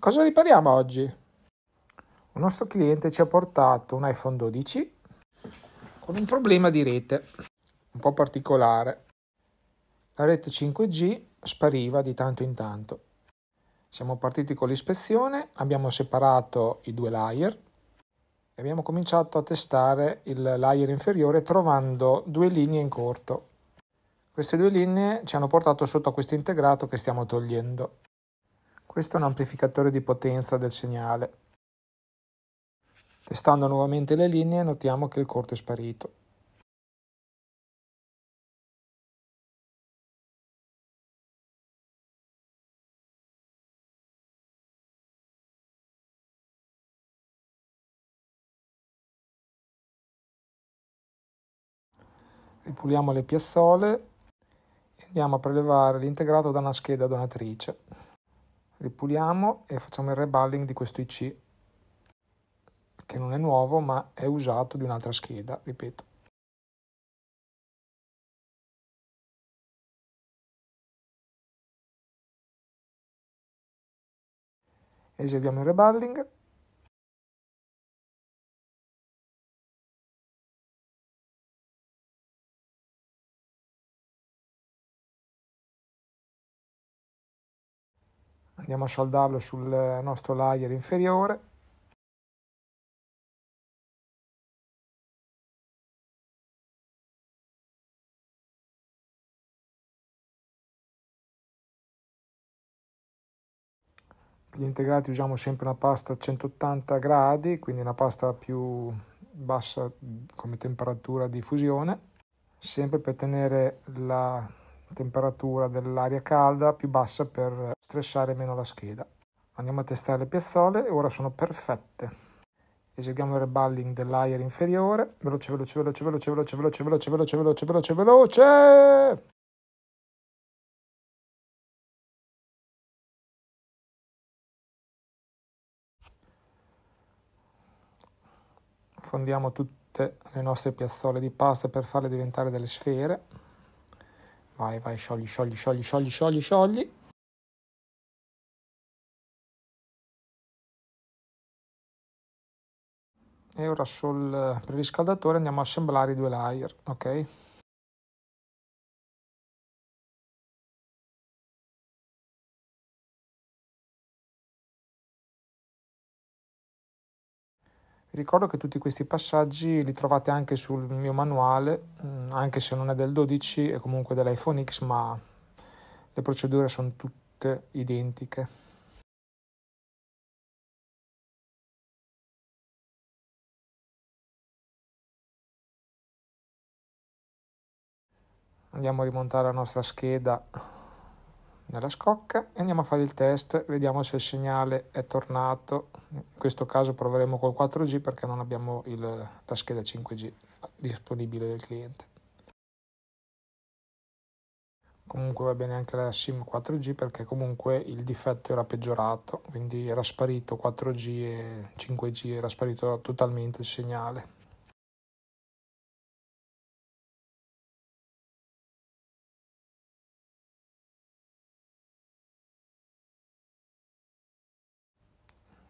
Cosa ripariamo oggi? Un nostro cliente ci ha portato un iPhone 12 con un problema di rete un po' particolare. La rete 5G spariva di tanto in tanto. Siamo partiti con l'ispezione, abbiamo separato i due layer e abbiamo cominciato a testare il layer inferiore trovando due linee in corto. Queste due linee ci hanno portato sotto a questo integrato che stiamo togliendo. Questo è un amplificatore di potenza del segnale. Testando nuovamente le linee notiamo che il corto è sparito. Ripuliamo le piazzole e andiamo a prelevare l'integrato da una scheda donatrice ripuliamo e facciamo il reballing di questo IC che non è nuovo ma è usato di un'altra scheda, ripeto. Eseguiamo il reballing andiamo a saldarlo sul nostro layer inferiore per gli integrati usiamo sempre una pasta a 180 gradi, quindi una pasta più bassa come temperatura di fusione, sempre per tenere la temperatura dell'aria calda più bassa per stressare meno la scheda. Andiamo a testare le piazzole e ora sono perfette. Eseguiamo il reballing dell'aria inferiore. Veloce, veloce, veloce, veloce, veloce, veloce, veloce, veloce, veloce, veloce, veloce. Fondiamo tutte le nostre piazzole di pasta per farle diventare delle sfere. Vai, vai, sciogli, sciogli, sciogli, sciogli, sciogli, sciogli. E ora sul preriscaldatore andiamo a assemblare i due layer, ok? Ricordo che tutti questi passaggi li trovate anche sul mio manuale, mm, anche se non è del 12 è comunque dell'iPhone X, ma le procedure sono tutte identiche. Andiamo a rimontare la nostra scheda nella scocca e andiamo a fare il test, vediamo se il segnale è tornato. In questo caso proveremo col 4G perché non abbiamo il, la scheda 5G disponibile del cliente. Comunque va bene anche la SIM 4G perché comunque il difetto era peggiorato, quindi era sparito 4G e 5G, era sparito totalmente il segnale.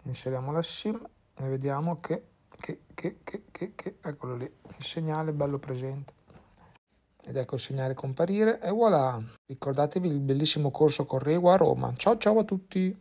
inseriamo la sim e vediamo che, che, che, che, che eccolo lì, il segnale bello presente ed ecco il segnale comparire e voilà ricordatevi il bellissimo corso con Rego a Roma ciao ciao a tutti